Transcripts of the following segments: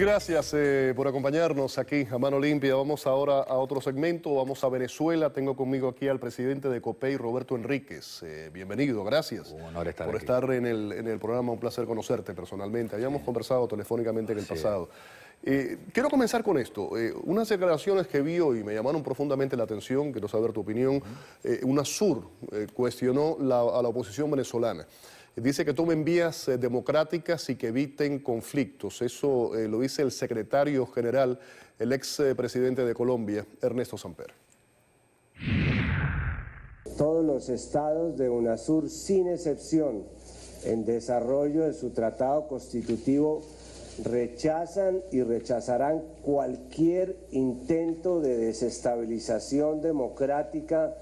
gracias eh, por acompañarnos aquí a Mano Limpia. Vamos ahora a otro segmento, vamos a Venezuela. Tengo conmigo aquí al presidente de COPEI, Roberto Enríquez. Eh, bienvenido, gracias Un honor estar por estar en el, programa. Un placer conocerte personalmente. Habíamos conversado telefónicamente en el pasado. Eh, quiero comenzar con esto. unas declaraciones que vi y me llamaron profundamente la atención, quiero saber tu opinión. Una sur cuestionó a la oposición venezolana. Dice que tomen vías eh, democráticas y que eviten conflictos. Eso eh, lo dice el secretario general, el ex eh, presidente de Colombia, Ernesto Samper. Todos los estados de UNASUR, sin excepción, en desarrollo de su tratado constitutivo, rechazan y rechazarán cualquier intento de desestabilización democrática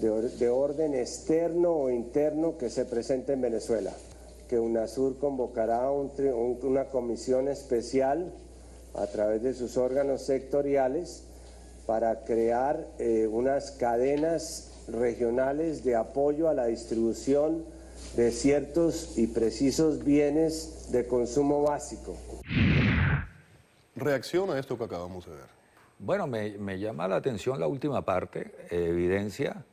de, orden externo o interno que se presente en Venezuela, que UNASUR convocará una comisión especial a través de sus órganos sectoriales para crear eh, unas cadenas regionales de apoyo a la distribución de ciertos y precisos bienes de consumo básico. Reacción a esto que acabamos de ver. Bueno, me llama la atención la última parte, eh, evidencia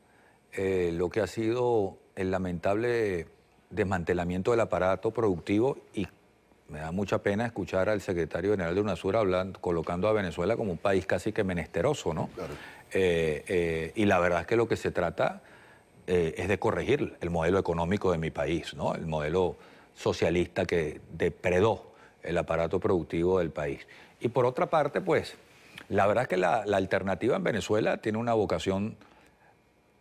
eh, lo que ha sido el lamentable desmantelamiento del aparato productivo y me da mucha pena escuchar al secretario general de UNASUR hablando, colocando a Venezuela como un país casi que menesteroso, ¿no? Eh, eh, y la verdad es que lo que se trata es de corregir el modelo económico de mi país, ¿no? El modelo socialista que depredó el aparato productivo del país. Y por otra parte, pues, la verdad es que la alternativa en Venezuela tiene una vocación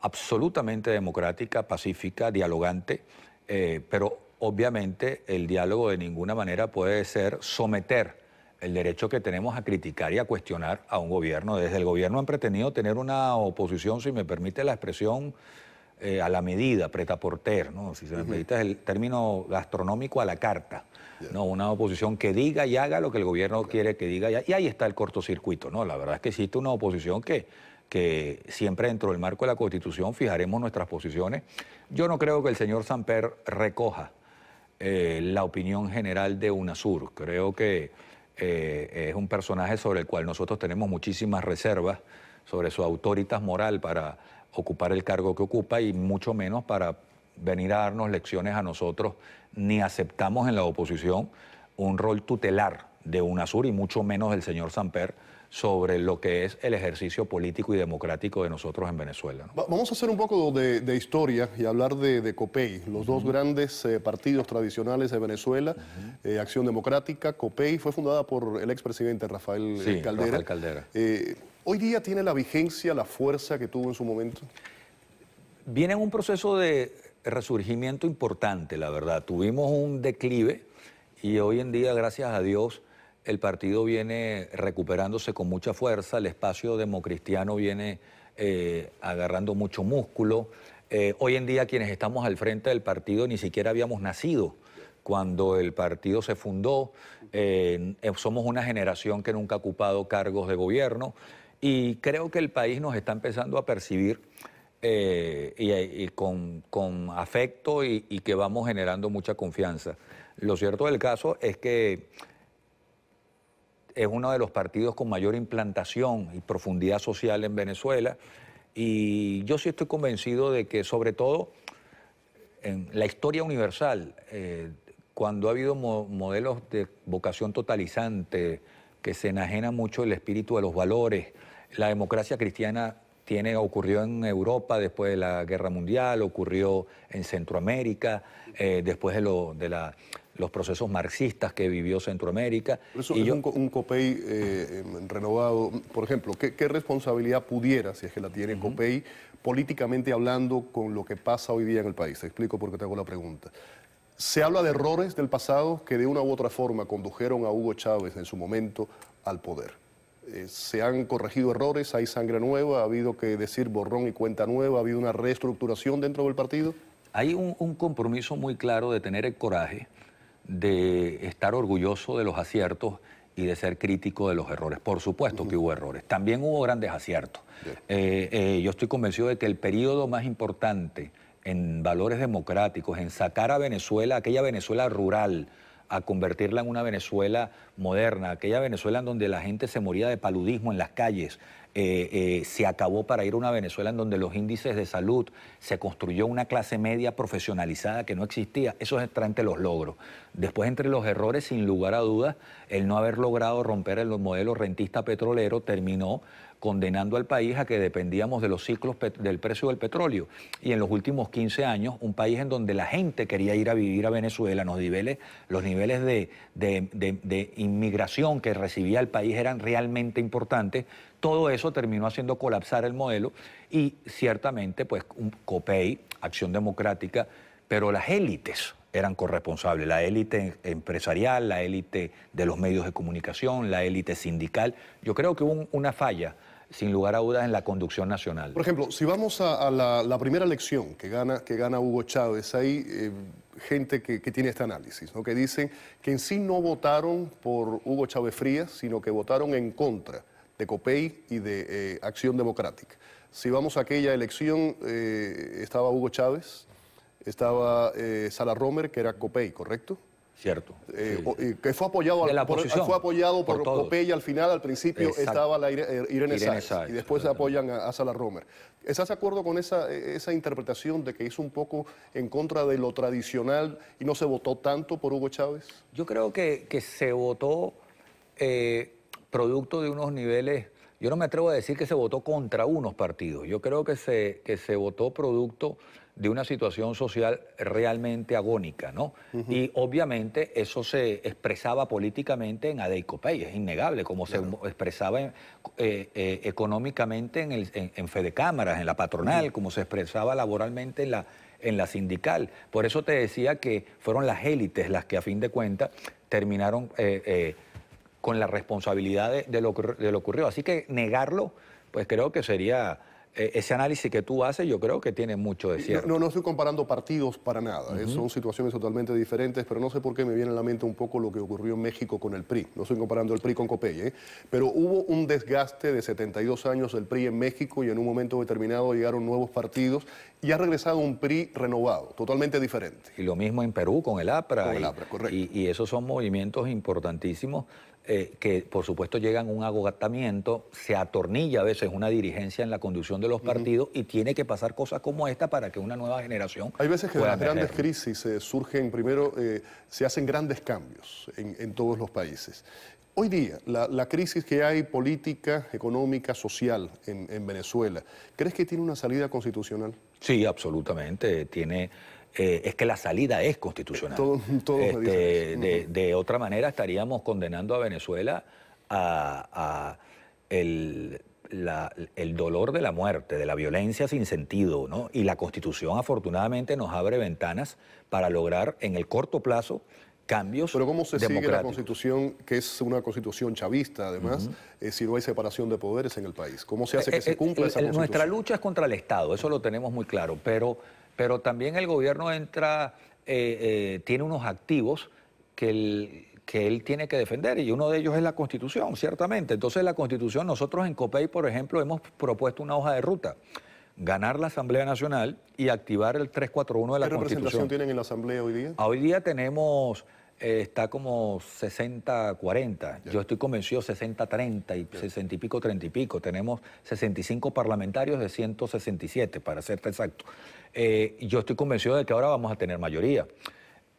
absolutamente democrática, pacífica, dialogante, eh, pero obviamente el diálogo de ninguna manera puede ser someter el derecho que tenemos a criticar y a cuestionar a un gobierno. Desde el gobierno han pretendido tener una oposición, si me permite la expresión, eh, a la medida, pretaporter, ¿no? si se me permite el término gastronómico a la carta. ¿no? Una oposición que diga y haga lo que el gobierno quiere que diga. Y, y ahí está el cortocircuito. ¿no? La verdad es que existe una oposición que que siempre dentro del marco de la Constitución fijaremos nuestras posiciones. Yo no creo que el señor Samper recoja eh, la opinión general de UNASUR. Creo que eh, es un personaje sobre el cual nosotros tenemos muchísimas reservas sobre su autoritas moral para ocupar el cargo que ocupa y mucho menos para venir a darnos lecciones a nosotros, ni aceptamos en la oposición un rol tutelar de UNASUR y mucho menos el señor Samper sobre lo que es el ejercicio político y democrático de nosotros en Venezuela. Vamos a hacer un poco de, historia y hablar de, COPEI, los dos grandes eh, partidos tradicionales de Venezuela, eh, Acción Democrática, COPEI, fue fundada por el expresidente Rafael Caldera. Eh, Rafael Caldera. ¿Hoy día tiene la vigencia, la fuerza que tuvo en su momento? Viene en un proceso de resurgimiento importante, la verdad. Tuvimos un declive y hoy en día, gracias a Dios, el partido viene recuperándose con mucha fuerza, el espacio democristiano viene eh, agarrando mucho músculo. Eh, hoy en día quienes estamos al frente del partido ni siquiera habíamos nacido cuando el partido se fundó. Eh, somos una generación que nunca ha ocupado cargos de gobierno y creo que el país nos está empezando a percibir y, con, afecto y, que vamos generando mucha confianza. Lo cierto del caso es que es uno de los partidos con mayor implantación y profundidad social en Venezuela. Y yo sí estoy convencido de que, sobre todo, en la historia universal, eh, cuando ha habido modelos de vocación totalizante, que se enajena mucho el espíritu de los valores, la democracia cristiana tiene, ocurrió en Europa después de la Guerra Mundial, ocurrió en Centroamérica, eh, después de, de la los procesos marxistas que vivió Centroamérica. Eso un, COPEI eh, em, renovado. Por ejemplo, ¿qué, responsabilidad pudiera, si es que la tiene COPEI, políticamente hablando con lo que pasa hoy día en el país? Te explico por qué te hago la pregunta. Se habla de errores del pasado que de una u otra forma condujeron a Hugo Chávez en su momento al poder. Eh, se han corregido errores, hay sangre nueva, ha habido que decir borrón y cuenta nueva, ha habido una reestructuración dentro del partido. Hay un compromiso muy claro de tener el coraje de estar orgulloso de los aciertos y de ser crítico de los errores. Por supuesto que hubo errores. También hubo grandes aciertos. Eh, eh, yo estoy convencido de que el periodo más importante en valores democráticos, en sacar a Venezuela, aquella Venezuela rural, a convertirla en una Venezuela moderna, aquella Venezuela en donde la gente se moría de paludismo en las calles, eh, eh, se acabó para ir a una Venezuela en donde los índices de salud, se construyó una clase media profesionalizada que no existía. Eso es entre los logros. Después, entre los errores, sin lugar a dudas, el no haber logrado romper el modelo rentista petrolero terminó condenando al país a que dependíamos de los ciclos del precio del petróleo. Y en los últimos 15 años, un país en donde la gente quería ir a vivir a Venezuela, los niveles, los niveles de, inmigración que recibía el país eran realmente importantes. Todo eso terminó haciendo colapsar el modelo y ciertamente, pues, un COPEI, Acción Democrática, pero las élites eran corresponsables, la élite empresarial, la élite de los medios de comunicación, la élite sindical. Yo creo que hubo una falla sin lugar a dudas, en la conducción nacional. Por ejemplo, si vamos a, la, primera elección que gana, que gana Hugo Chávez, hay eh, gente que, tiene este análisis, ¿no? que dicen que en sí no votaron por Hugo Chávez Frías, sino que votaron en contra de COPEI y de eh, Acción Democrática. Si vamos a aquella elección, eh, estaba Hugo Chávez, estaba Sala Romer, que era COPEI, ¿correcto? Cierto. Eh, que fue apoyado, la por, fue apoyado por, Popeye al final, al principio estaba la eh, Irene, y después apoyan a, Sala Romer. ¿Estás de acuerdo con esa, e, esa interpretación de que hizo un poco en contra de lo tradicional y no se votó tanto por Hugo Chávez? Yo creo que, que se votó eh, producto de unos niveles... Yo no me atrevo a decir que se votó contra unos partidos. Yo creo que se, que se votó producto de una situación social realmente agónica, ¿no? Y obviamente eso se expresaba políticamente en Adecopey, es innegable, como se expresaba eh, eh, económicamente en, el, en, en en la patronal, como se expresaba laboralmente en la, en la sindical. Por eso te decía que fueron las élites las que a fin de cuentas terminaron eh, con la responsabilidad de, lo, de lo ocurrido. Así que negarlo, pues creo que sería e, ese análisis que tú haces yo creo que tiene mucho de cierto. No, no, estoy comparando partidos para nada, ¿eh? son situaciones totalmente diferentes, pero no sé por qué me viene a la mente un poco lo que ocurrió en México con el PRI. No estoy comparando el PRI con Copeye, ¿eh? pero hubo un desgaste de 72 años del PRI en México y en un momento determinado llegaron nuevos partidos y ha regresado un PRI renovado, totalmente diferente. Y lo mismo en Perú con el APRA. Con el APRA, correcto. y esos son movimientos importantísimos eh, que por supuesto llegan a un agotamiento, se atornilla a veces una dirigencia en la conducción de los partidos y tiene que pasar cosas como esta para que una nueva generación. Hay veces que las grandes crisis eh, surgen, primero, eh, se hacen grandes cambios en, todos los países. Hoy día, la, crisis que hay política, económica, social en, en Venezuela, ¿crees que tiene una salida constitucional? Sí, absolutamente. Tiene eh, es que la salida es constitucional. Este, de, otra manera estaríamos condenando a Venezuela a, el, dolor de la muerte, de la violencia sin sentido, ¿no? Y la Constitución afortunadamente nos abre ventanas para lograr en el corto plazo cambios. Pero ¿cómo se sigue la constitución, que es una constitución chavista además, eh, si no hay separación de poderes en el país? ¿Cómo se hace eh, que se cumpla esa constitución? Nuestra lucha es contra el Estado, eso lo tenemos muy claro, pero pero también el gobierno entra, eh, eh, tiene unos activos que, que él tiene que defender y uno de ellos es la constitución, ciertamente. Entonces la constitución, nosotros en COPEI, por ejemplo, hemos propuesto una hoja de ruta ganar la Asamblea Nacional y activar el 341 de la Constitución. ¿Qué representación tienen en la Asamblea hoy día? Hoy día tenemos está como 60-40. Yo estoy convencido 60-30 y 60 y pico, 30 y pico. Tenemos 65 parlamentarios de 167, para ser exacto. Eh, yo estoy convencido de que ahora vamos a tener mayoría.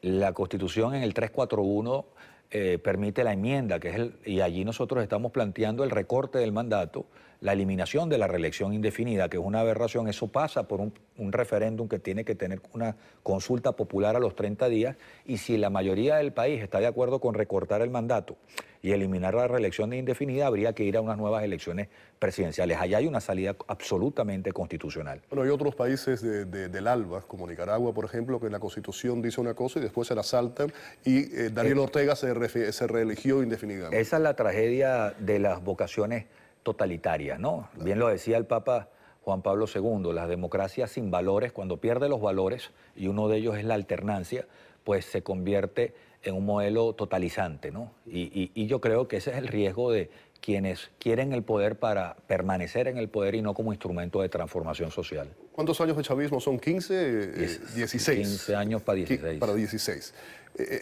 La Constitución en el 341 eh, permite la enmienda, que es y allí nosotros estamos planteando el recorte del mandato la eliminación de la reelección indefinida, que es una aberración, eso pasa por un, referéndum que tiene que tener una consulta popular a los 30 días y si la mayoría del país está de acuerdo con recortar el mandato y eliminar la reelección indefinida, habría que ir a unas nuevas elecciones presidenciales. Allá hay una salida absolutamente constitucional. Bueno, hay otros países del ALBA, como Nicaragua, por ejemplo, que la constitución dice una cosa y después se la saltan y eh, Daniel eh, Ortega se, se reeligió indefinidamente. Esa es la tragedia de las vocaciones totalitaria, ¿no? Bien lo decía el Papa Juan Pablo II, las democracias sin valores, cuando pierde los valores, y uno de ellos es la alternancia, pues se convierte en un modelo totalizante, ¿no? Y, yo creo que ese es el riesgo de quienes quieren el poder para permanecer en el poder y no como instrumento de transformación social. ¿Cuántos años de chavismo son? ¿15? 16. 15 años para 16. Para 16.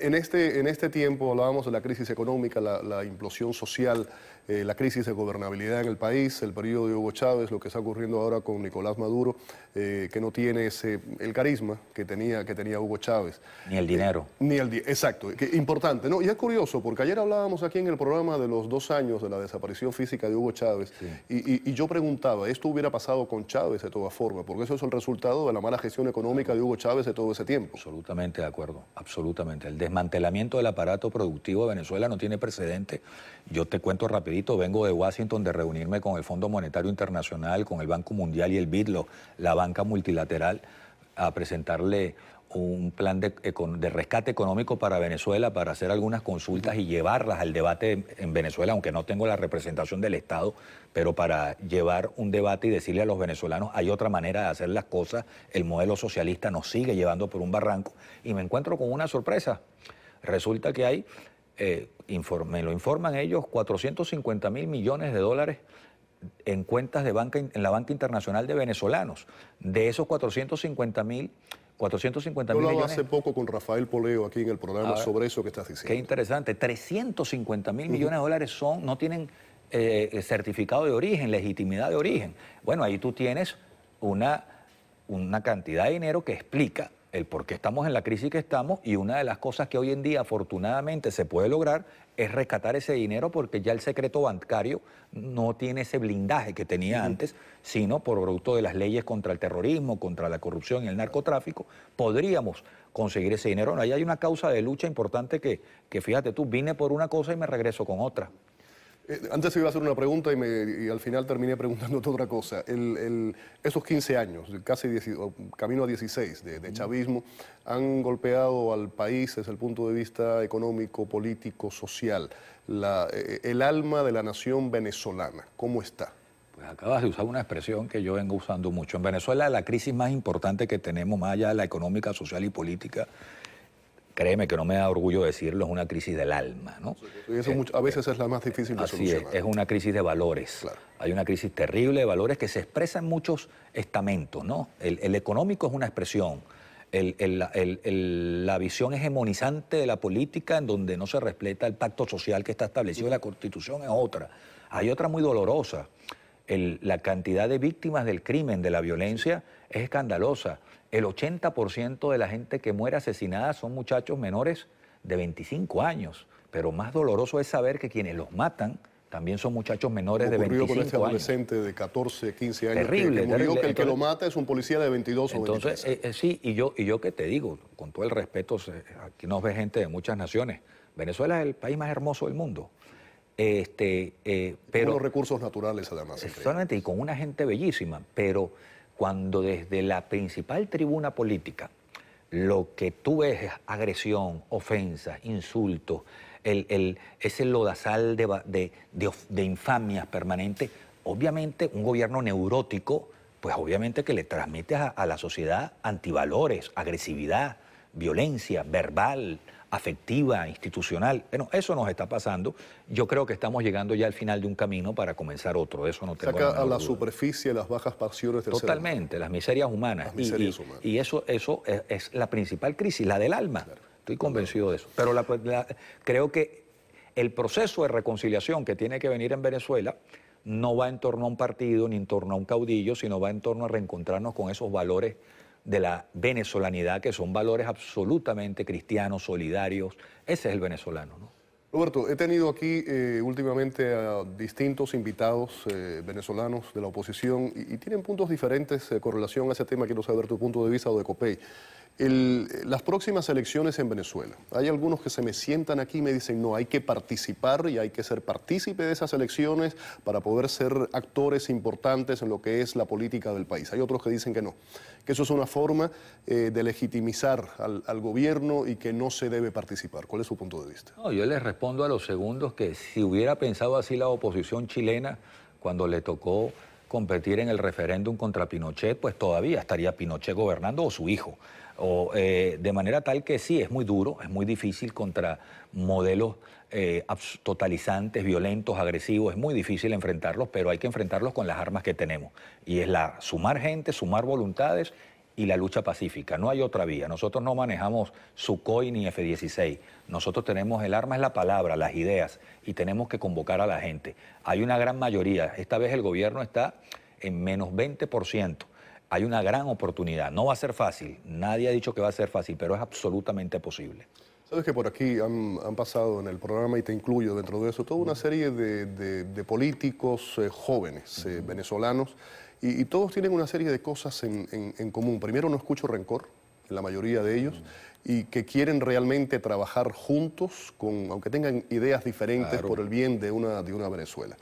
En este, en este tiempo hablábamos de la crisis económica, la, la implosión social. Eh, la crisis de gobernabilidad en el país, el periodo de Hugo Chávez, lo que está ocurriendo ahora con Nicolás Maduro, eh, que no tiene ese, el carisma que tenía, que tenía Hugo Chávez. Ni el dinero. Eh, ni el exacto, importante. ¿no? Y es curioso, porque ayer hablábamos aquí en el programa de los dos años de la desaparición física de Hugo Chávez, y, yo preguntaba, ¿esto hubiera pasado con Chávez de todas formas? Porque eso es el resultado de la mala gestión económica de Hugo Chávez de todo ese tiempo. Absolutamente de acuerdo, absolutamente. El desmantelamiento del aparato productivo de Venezuela no tiene precedente. Yo te cuento rapidito vengo de Washington de reunirme con el Fondo Monetario Internacional, con el Banco Mundial y el BIDLO, la banca multilateral, a presentarle un plan de, de, rescate económico para Venezuela, para hacer algunas consultas y llevarlas al debate en Venezuela, aunque no tengo la representación del Estado, pero para llevar un debate y decirle a los venezolanos, hay otra manera de hacer las cosas, el modelo socialista nos sigue llevando por un barranco, y me encuentro con una sorpresa. Resulta que hay eh, me lo informan ellos, 450 mil millones de dólares en cuentas de banca, en la banca internacional de venezolanos. De esos 450 mil... 450 mil millones. hace poco con Rafael Poleo aquí en el programa ah, sobre eso que estás diciendo. Qué interesante. 350 mil millones de dólares son, no tienen eh, certificado de origen, legitimidad de origen. Bueno, ahí tú tienes una, una cantidad de dinero que explica el por qué estamos en la crisis que estamos y una de las cosas que hoy en día afortunadamente se puede lograr es rescatar ese dinero porque ya el secreto bancario no tiene ese blindaje que tenía antes, sino por producto de las leyes contra el terrorismo, contra la corrupción y el narcotráfico, podríamos conseguir ese dinero. No, ahí hay una causa de lucha importante que, que fíjate tú, vine por una cosa y me regreso con otra. Eh, antes iba a hacer una pregunta y, al final terminé preguntándote otra cosa. esos 15 años, casi camino a 16 de, chavismo, han golpeado al país desde el punto de vista económico, político, social. Eh, el alma de la nación venezolana, ¿cómo está? Pues acabas de usar una expresión que yo vengo usando mucho. En Venezuela la crisis más importante que tenemos, más allá de la económica, social y política, créeme que no me da orgullo decirlo, es una crisis del alma. ¿no? Eh, a veces eh, es la más difícil de así Es, es una crisis de valores. Hay una crisis terrible de valores que se expresa en muchos estamentos. ¿no? El, económico es una expresión. la visión hegemonizante de la política en donde no se respeta el pacto social que está establecido en la Constitución es otra. Hay otra muy dolorosa. la cantidad de víctimas del crimen, de la violencia, es escandalosa. El 80% de la gente que muere asesinada son muchachos menores de 25 años, pero más doloroso es saber que quienes los matan también son muchachos menores de 25 con este adolescente de 14, 15 años terrible, que, murió, que el que lo mata es un policía de 22 entonces, o 23 años. sí, y yo, y que te digo, con todo el respeto, aquí nos ve gente de muchas naciones. Venezuela es el país más hermoso del mundo. Este, eh, pero, con los recursos naturales, además. Exactamente, y con una gente bellísima, pero cuando desde la principal tribuna política lo que tú ves es agresión, ofensa, insulto, el, el, ese lodazal de, de, de, infamias permanentes, obviamente un gobierno neurótico, pues obviamente que le transmite a la sociedad antivalores, agresividad, violencia verbal, afectiva, institucional. Bueno, eso nos está pasando. Yo creo que estamos llegando ya al final de un camino para comenzar otro. Eso no tengo Saca a la superficie las bajas pasiones del Totalmente, las miserias humanas. Las miserias y, humanas. Y, eso, eso es, la principal crisis, la del alma. Estoy convencido de eso. Pero creo que el proceso de reconciliación que tiene que venir en Venezuela no va en torno a un partido ni en torno a un caudillo, sino va en torno a reencontrarnos con esos valores de la venezolanidad, que son valores absolutamente cristianos, solidarios. Ese es el venezolano. Roberto, he tenido aquí eh, últimamente a distintos invitados eh, venezolanos de la oposición y, tienen puntos diferentes eh, con relación a ese tema. Quiero saber tu punto de vista o de COPEI las próximas elecciones en Venezuela. Hay algunos que se me sientan aquí y me dicen, no, hay que participar y hay que ser partícipe de esas elecciones para poder ser actores importantes en lo que es la política del país. Hay otros que dicen que no, que eso es una forma eh, de legitimizar al, gobierno y que no se debe participar. ¿Cuál es su punto de vista? yo les respondo a los segundos que si hubiera pensado así la oposición chilena cuando le tocó competir en el referéndum contra Pinochet, pues todavía estaría Pinochet gobernando o su hijo o, eh, de manera tal que sí, es muy duro, es muy difícil contra modelos eh, totalizantes, violentos, agresivos, es muy difícil enfrentarlos, pero hay que enfrentarlos con las armas que tenemos. Y es la sumar gente, sumar voluntades y la lucha pacífica. No hay otra vía. Nosotros no manejamos Sukhoi ni F-16. Nosotros tenemos el arma, es la palabra, las ideas, y tenemos que convocar a la gente. Hay una gran mayoría. Esta vez el gobierno está en menos 20% hay una gran oportunidad. No va a ser fácil, nadie ha dicho que va a ser fácil, pero es absolutamente posible. Sabes que por aquí han, pasado en el programa, y te incluyo dentro de eso, toda una serie de, políticos eh, jóvenes eh, venezolanos, y, todos tienen una serie de cosas en, común. Primero, no escucho rencor, en la mayoría de ellos, y que quieren realmente trabajar juntos, con, aunque tengan ideas diferentes por el bien de una, de una Venezuela.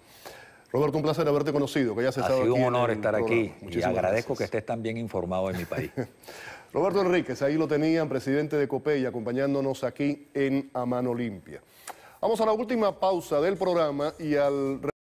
Roberto, un placer haberte conocido, que hayas estado aquí. sido un honor estar aquí y agradezco que estés tan bien informado de mi país. Roberto Enríquez, ahí lo tenían, presidente de COPEI, acompañándonos aquí en A Mano Limpia. Vamos a la última pausa del programa y al...